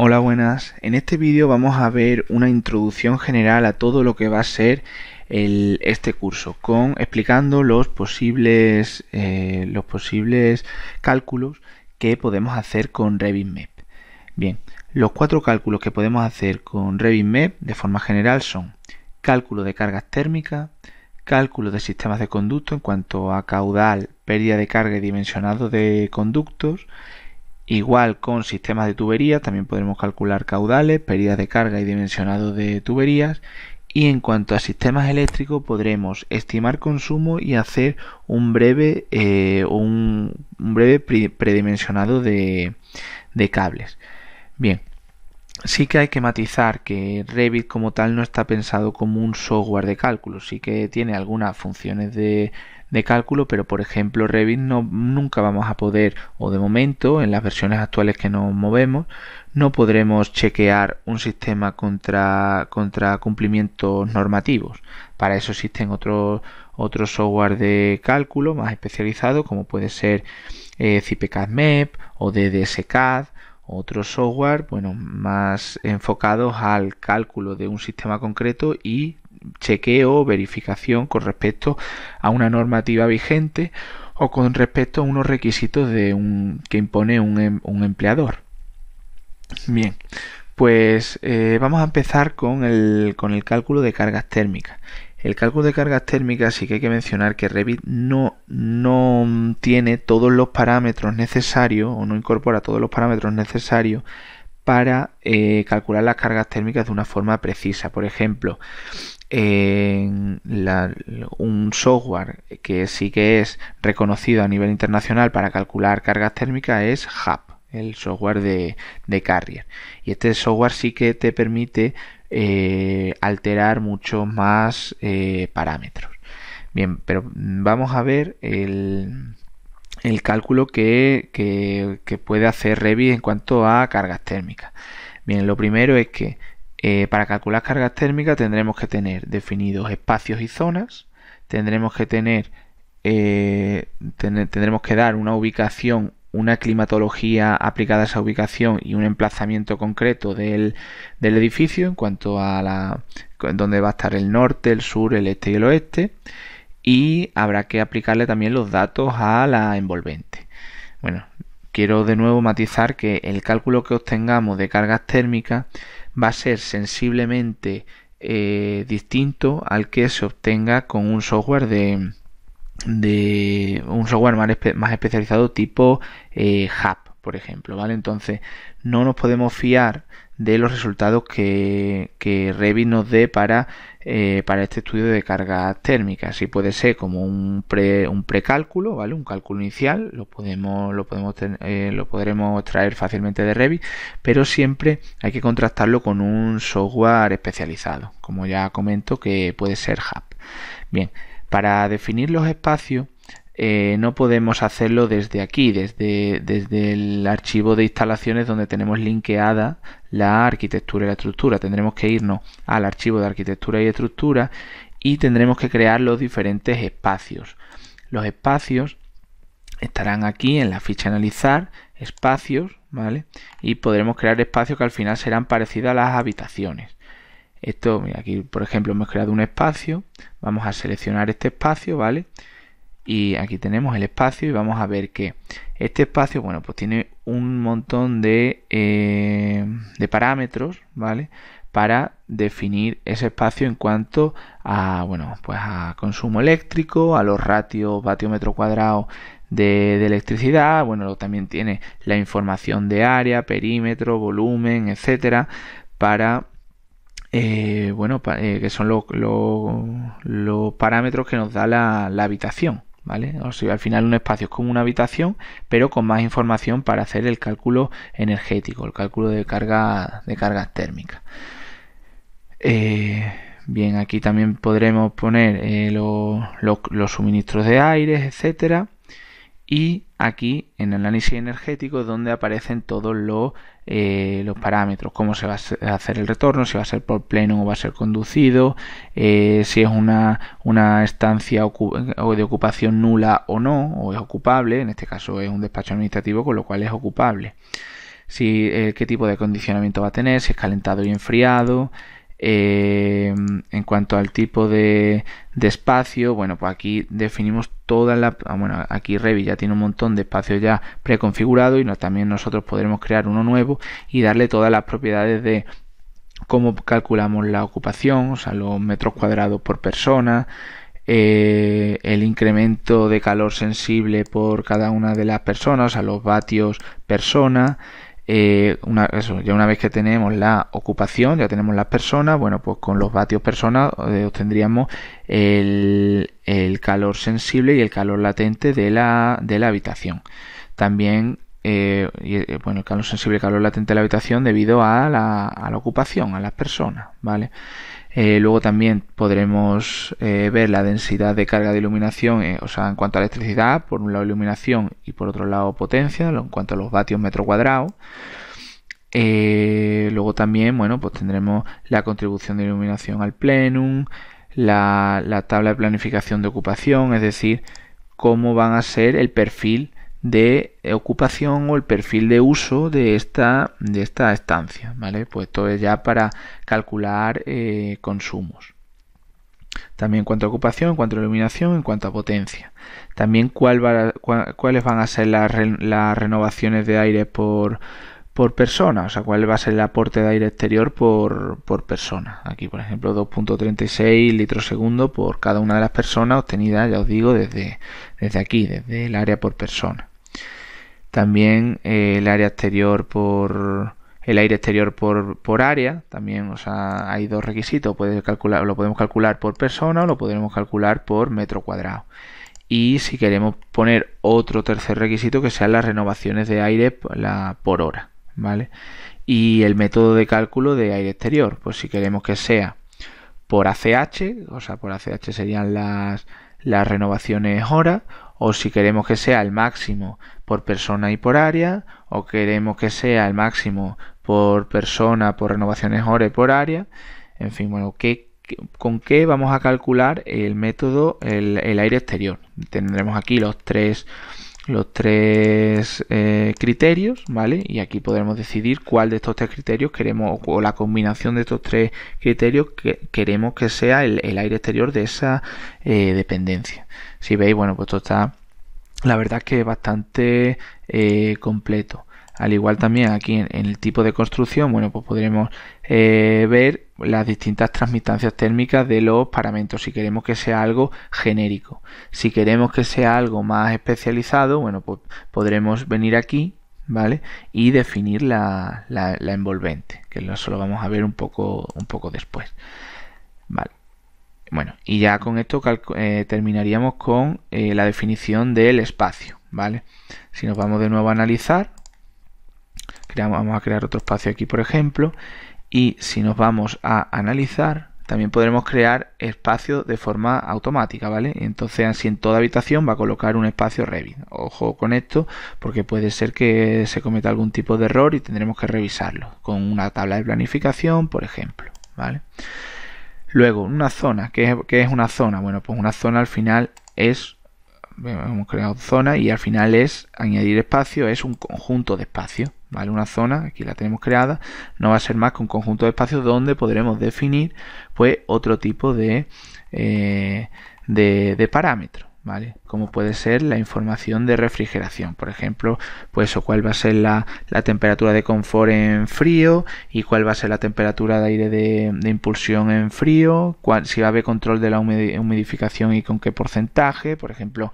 Hola, buenas. En este vídeo vamos a ver una introducción general a todo lo que va a ser este curso, con explicando los posibles, eh, los posibles cálculos que podemos hacer con RevitMap. Bien, los cuatro cálculos que podemos hacer con RevitMap de forma general son cálculo de cargas térmicas, cálculo de sistemas de conducto en cuanto a caudal, pérdida de carga y dimensionado de conductos, Igual con sistemas de tuberías, también podremos calcular caudales, pérdidas de carga y dimensionado de tuberías. Y en cuanto a sistemas eléctricos, podremos estimar consumo y hacer un breve, eh, un, breve predimensionado de, de cables. Bien, sí que hay que matizar que Revit como tal no está pensado como un software de cálculo, sí que tiene algunas funciones de de cálculo, pero por ejemplo Revit no, nunca vamos a poder, o de momento en las versiones actuales que nos movemos, no podremos chequear un sistema contra, contra cumplimientos normativos. Para eso existen otros otros software de cálculo más especializado, como puede ser eh, e o DDSCAD otros software bueno, más enfocados al cálculo de un sistema concreto y chequeo verificación con respecto a una normativa vigente o con respecto a unos requisitos de un, que impone un, em, empleador. Bien, pues eh, vamos a empezar con el, con el cálculo de cargas térmicas. El cálculo de cargas térmicas sí que hay que mencionar que Revit no, no tiene todos los parámetros necesarios o no incorpora todos los parámetros necesarios para eh, calcular las cargas térmicas de una forma precisa. Por ejemplo, un software que sí que es reconocido a nivel internacional para calcular cargas térmicas es HAP, el software de, Carrier. Y este software sí que te permite eh, alterar muchos más eh, parámetros. Bien, pero vamos a ver el, cálculo que, que, puede hacer Revit en cuanto a cargas térmicas. Bien, lo primero es que eh, para calcular cargas térmicas tendremos que tener definidos espacios y zonas, tendremos que eh, tener, tendremos que dar una ubicación, una climatología aplicada a esa ubicación y un emplazamiento concreto del, edificio en cuanto a dónde va a estar el norte, el sur, el este y el oeste. Y habrá que aplicarle también los datos a la envolvente. Bueno, quiero de nuevo matizar que el cálculo que obtengamos de cargas térmicas va a ser sensiblemente eh, distinto al que se obtenga con un software de, de un software más, especializado tipo eh, Hub, por ejemplo, ¿vale? Entonces, no nos podemos fiar de los resultados que, que Revit nos dé para, eh, para este estudio de cargas térmicas. Si puede ser como un, pre, un precálculo, ¿vale? Un cálculo inicial, lo podemos, lo podemos eh, lo podremos extraer fácilmente de Revit, pero siempre hay que contrastarlo con un software especializado, como ya comento, que puede ser Hub. Bien, para definir los espacios eh, no podemos hacerlo desde aquí, desde, desde el archivo de instalaciones donde tenemos linkeada la arquitectura y la estructura. Tendremos que irnos al archivo de arquitectura y estructura y tendremos que crear los diferentes espacios. Los espacios estarán aquí en la ficha analizar, espacios, ¿vale? Y podremos crear espacios que al final serán parecidos a las habitaciones. Esto, mira, aquí por ejemplo hemos creado un espacio, vamos a seleccionar este espacio, ¿vale? vale y aquí tenemos el espacio y vamos a ver que este espacio, bueno, pues tiene un montón de, eh, parámetros, ¿vale? Para definir ese espacio en cuanto a, bueno, pues consumo eléctrico, a los ratios vatio metro cuadrado de, electricidad, bueno, también tiene la información de área, perímetro, volumen, etcétera, para eh, bueno, eh, que son los parámetros que nos da la habitación. O sea, al final un espacio es como una habitación, pero con más información para hacer el cálculo energético, el cálculo de carga de cargas térmicas. Eh, bien, aquí también podremos poner eh, los suministros de aire, etcétera. Y aquí en el análisis energético donde aparecen todos los eh, los parámetros, cómo se va a hacer el retorno, si va a ser por pleno o va a ser conducido, eh, si es una, estancia o de ocupación nula o no, o es ocupable, en este caso es un despacho administrativo, con lo cual es ocupable, si, eh, qué tipo de acondicionamiento va a tener, si es calentado y enfriado, Em, en cuanto al tipo de, espacio, bueno, pues aquí definimos toda la... Ah, bueno, aquí Revit ya tiene un montón de espacio ya preconfigurado y también nosotros podremos crear uno nuevo y darle todas las propiedades de cómo calculamos la ocupación, o sea, los metros cuadrados por persona, eh, el incremento de calor sensible por cada una de las personas, o sea, los vatios persona, eh, una, ya una vez que tenemos la ocupación, ya tenemos las personas, bueno, pues con los vatios personas eh, obtendríamos el, calor sensible y el calor latente de la, de la habitación. También, eh, bueno, el calor sensible y el calor latente de la habitación debido a la, a la ocupación, a las personas, ¿vale? Eh, luego también podremos eh, ver la densidad de carga de iluminación, eh, o sea, en cuanto a electricidad, por un lado iluminación y por otro lado potencia, en cuanto a los vatios metro cuadrado. luego también, bueno, pues tendremos la contribución de iluminación al plenum, la, la tabla de planificación de ocupación, es decir, cómo van a ser el perfil de ocupación o el perfil de uso de esta, de esta estancia, ¿vale? Pues todo es ya para calcular eh, consumos. También en cuanto a ocupación, en cuanto a iluminación, en cuanto a potencia. También cuál cuáles van a ser las renovaciones de aire por, por persona, o sea, cuál va a ser el aporte de aire exterior por, persona. Aquí, por ejemplo, 2.36 litros segundo por cada una de las personas obtenidas, ya os digo, desde, desde aquí, desde el área por persona. También eh, el área exterior por, el aire exterior por, por, área, también, o sea, hay dos requisitos, calcular, lo podemos calcular por persona o lo podemos calcular por metro cuadrado. Y si queremos poner otro tercer requisito que sean las renovaciones de aire por hora. ¿vale? Y el método de cálculo de aire exterior, pues si queremos que sea por ACH, o sea, por ACH serían las, renovaciones hora, o si queremos que sea el máximo por persona y por área, o queremos que sea el máximo por persona, por renovaciones hora y por área, en fin, bueno, con qué vamos a calcular el método, el aire exterior. Tendremos aquí los tres los tres eh, criterios, ¿vale? Y aquí podremos decidir cuál de estos tres criterios queremos, o la combinación de estos tres criterios que queremos que sea el, aire exterior de esa eh, dependencia. Si veis, bueno, pues esto está, la verdad es que bastante eh, completo. Al igual también aquí en, el tipo de construcción, bueno, pues podremos eh, ver las distintas transmitancias térmicas de los paramentos. Si queremos que sea algo genérico, si queremos que sea algo más especializado, bueno, pues podremos venir aquí, ¿vale? Y definir la, envolvente, que eso lo vamos a ver un poco, un poco después. Vale. Bueno, y ya con esto eh, terminaríamos con eh, la definición del espacio, ¿vale? Si nos vamos de nuevo a analizar, vamos a crear otro espacio aquí, por ejemplo, y si nos vamos a analizar, también podremos crear espacio de forma automática, ¿vale? Entonces, así en toda habitación va a colocar un espacio Revit. Ojo con esto, porque puede ser que se cometa algún tipo de error y tendremos que revisarlo con una tabla de planificación, por ejemplo, ¿vale? Luego, una zona. que es, una zona? Bueno, pues una zona al final es hemos creado zona y al final es añadir espacio, es un conjunto de espacios ¿vale? Una zona, aquí la tenemos creada, no va a ser más que un conjunto de espacios donde podremos definir pues otro tipo de, eh, de, parámetros. ¿Vale? Como puede ser la información de refrigeración, por ejemplo, pues o cuál va a ser la, temperatura de confort en frío y cuál va a ser la temperatura de aire de, impulsión en frío, cuál, si va a haber control de la humidificación y con qué porcentaje, por ejemplo,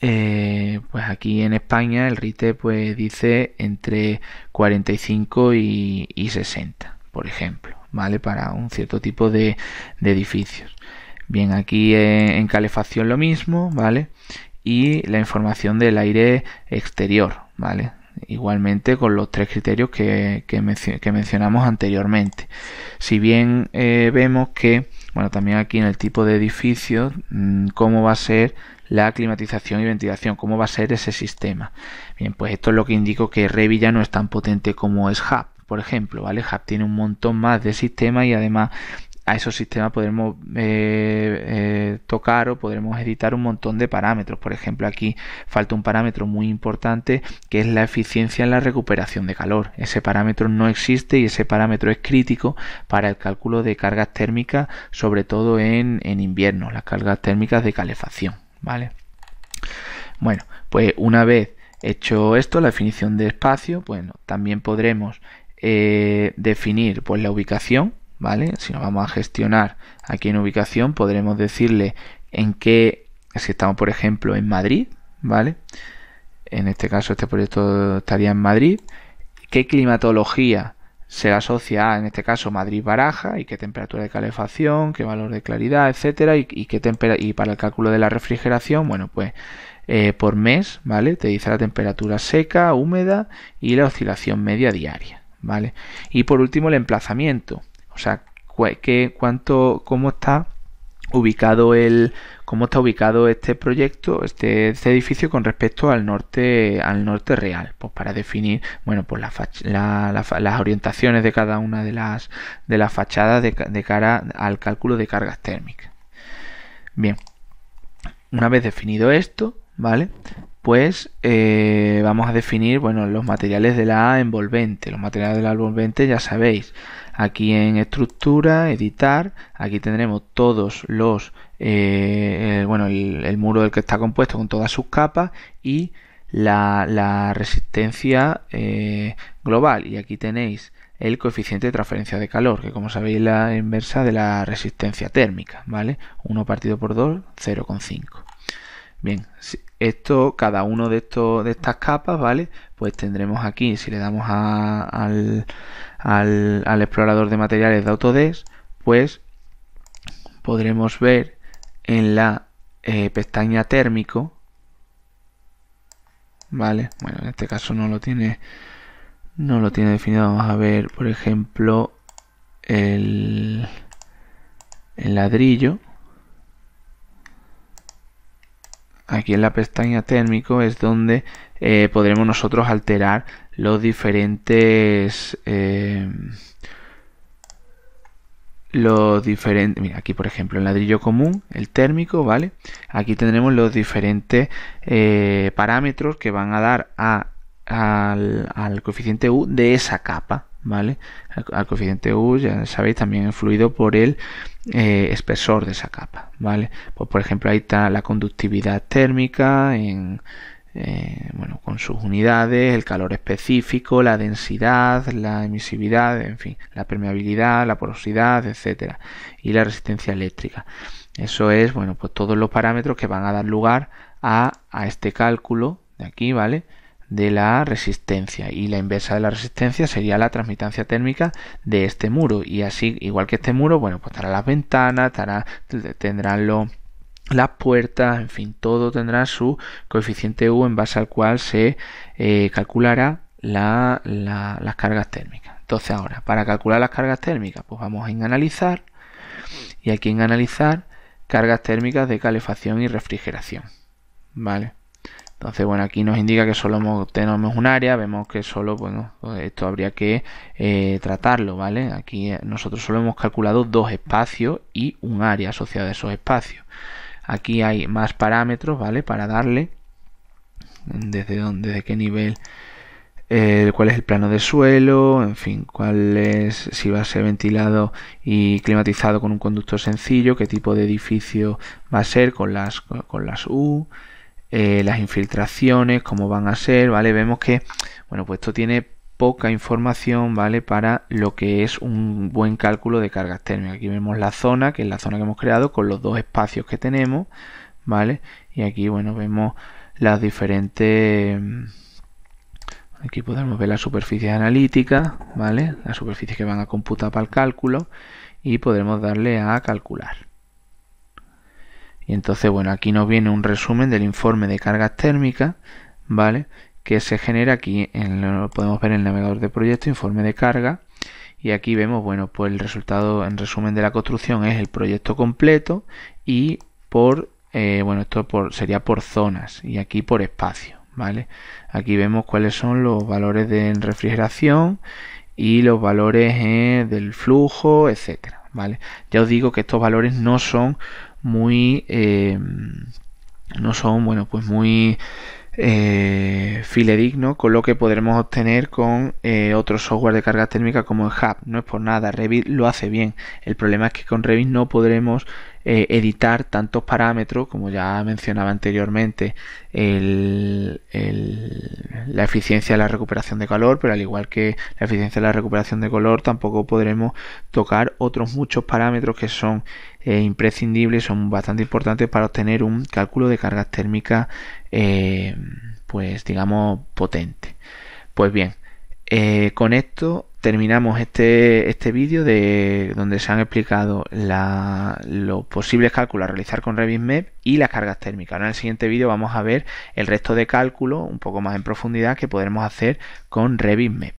eh, pues aquí en España el RITE pues dice entre 45 y, 60, por ejemplo, ¿vale? Para un cierto tipo de, edificios. Bien, aquí en, calefacción lo mismo, ¿vale? Y la información del aire exterior, ¿vale? igualmente con los tres criterios que, que, mencionamos anteriormente. Si bien eh, vemos que, bueno, también aquí en el tipo de edificio, mm, cómo va a ser la climatización y e ventilación, cómo va a ser ese sistema. Bien, pues esto es lo que indico que Revit ya no es tan potente como es Hub, por ejemplo, ¿vale? Hub tiene un montón más de sistemas y además a esos sistemas podremos eh, eh, tocar o podremos editar un montón de parámetros. Por ejemplo, aquí falta un parámetro muy importante que es la eficiencia en la recuperación de calor. Ese parámetro no existe y ese parámetro es crítico para el cálculo de cargas térmicas, sobre todo en, en invierno, las cargas térmicas de calefacción. ¿vale? Bueno, pues una vez hecho esto, la definición de espacio, bueno, también podremos eh, definir pues la ubicación, ¿vale? Si nos vamos a gestionar aquí en ubicación, podremos decirle en qué, si estamos por ejemplo en Madrid, ¿vale? En este caso este proyecto estaría en Madrid, qué climatología se asocia a, en este caso, Madrid-Baraja y qué temperatura de calefacción, qué valor de claridad, etcétera, y, qué qué y para el cálculo de la refrigeración, bueno, pues eh, por mes, ¿vale? Te dice la temperatura seca, húmeda y la oscilación media diaria, ¿vale? Y por último, el emplazamiento, o sea, cuánto, cómo está ubicado el cómo está ubicado este proyecto, este, este, edificio con respecto al norte, al norte real, pues para definir, bueno, pues la, las orientaciones de cada una de las de las fachadas de, cara al cálculo de cargas térmicas. Bien, una vez definido esto, ¿vale? Pues eh, vamos a definir, bueno, los materiales de la envolvente. Los materiales de la envolvente ya sabéis, Aquí en estructura, editar, aquí tendremos todos los, eh, bueno, el, muro del que está compuesto con todas sus capas y la, resistencia eh, global. Y aquí tenéis el coeficiente de transferencia de calor, que como sabéis es la inversa de la resistencia térmica, ¿vale? 1 partido por 2, 0,5. Bien, esto, cada uno de, estos, de estas capas, ¿vale? Pues tendremos aquí, si le damos al, al, explorador de materiales de Autodesk, pues podremos ver en la eh, pestaña térmico, ¿vale? Bueno, en este caso no lo tiene no lo tiene definido. Vamos a ver, por ejemplo, el, el ladrillo. Aquí en la pestaña térmico es donde eh, podremos nosotros alterar los diferentes eh, los diferentes mira aquí por ejemplo el ladrillo común el térmico vale aquí tendremos los diferentes eh, parámetros que van a dar al, coeficiente u de esa capa vale al, coeficiente u ya sabéis también influido por el eh, espesor de esa capa vale pues, por ejemplo ahí está la conductividad térmica en eh, bueno, con sus unidades, el calor específico, la densidad, la emisividad, en fin, la permeabilidad, la porosidad, etcétera, y la resistencia eléctrica. Eso es, bueno, pues todos los parámetros que van a dar lugar a, este cálculo de aquí, ¿vale? de la resistencia y la inversa de la resistencia sería la transmitancia térmica de este muro y así igual que este muro bueno pues estará las ventanas tendrán los las puertas, en fin, todo tendrá su coeficiente U en base al cual se eh, calculará las cargas térmicas. Entonces ahora, para calcular las cargas térmicas, pues vamos en analizar y aquí en analizar cargas térmicas de calefacción y refrigeración. Vale. Entonces, bueno, aquí nos indica que solo tenemos un área, vemos que solo, bueno, pues esto habría que eh, tratarlo, ¿vale? Aquí eh, nosotros solo hemos calculado dos espacios y un área asociada a esos espacios. Aquí hay más parámetros, ¿vale? Para darle desde dónde, desde qué nivel, eh, cuál es el plano de suelo, en fin, cuál es, si va a ser ventilado y climatizado con un conductor sencillo, qué tipo de edificio va a ser con las, con las U, eh, las infiltraciones, cómo van a ser, ¿vale? Vemos que, bueno, pues esto tiene poca información, ¿vale? Para lo que es un buen cálculo de cargas térmicas. Aquí vemos la zona, que es la zona que hemos creado, con los dos espacios que tenemos, ¿vale? Y aquí, bueno, vemos las diferentes... Mm, aquí podemos ver las superficies analíticas, ¿vale? Las superficies que van a computar para el cálculo y podremos darle a calcular. Y entonces, bueno, aquí nos viene un resumen del informe de cargas térmicas, ¿vale? que se genera aquí, lo podemos ver en el navegador de proyecto, informe de carga, y aquí vemos, bueno, pues el resultado en resumen de la construcción es el proyecto completo y por, eh, bueno, esto por, sería por zonas y aquí por espacio, ¿vale? Aquí vemos cuáles son los valores de refrigeración y los valores eh, del flujo, etcétera, ¿vale? Ya os digo que estos valores no son muy... Eh, no son, bueno, pues muy eh, filedigno con lo que podremos obtener con eh, otro software de carga térmica como el Hub. No es por nada, Revit lo hace bien. El problema es que con Revit no podremos eh, editar tantos parámetros, como ya mencionaba anteriormente, la eficiencia de la recuperación de calor, pero al igual que la eficiencia de la recuperación de color, tampoco podremos tocar otros muchos parámetros que son eh, imprescindibles, son bastante importantes para obtener un cálculo de cargas térmicas, eh, pues digamos, potente. Pues bien, con esto terminamos este, este vídeo de donde se han explicado los posibles cálculos a realizar con RevisMap y las cargas térmicas. en el siguiente vídeo vamos a ver el resto de cálculos un poco más en profundidad que podremos hacer con MEP.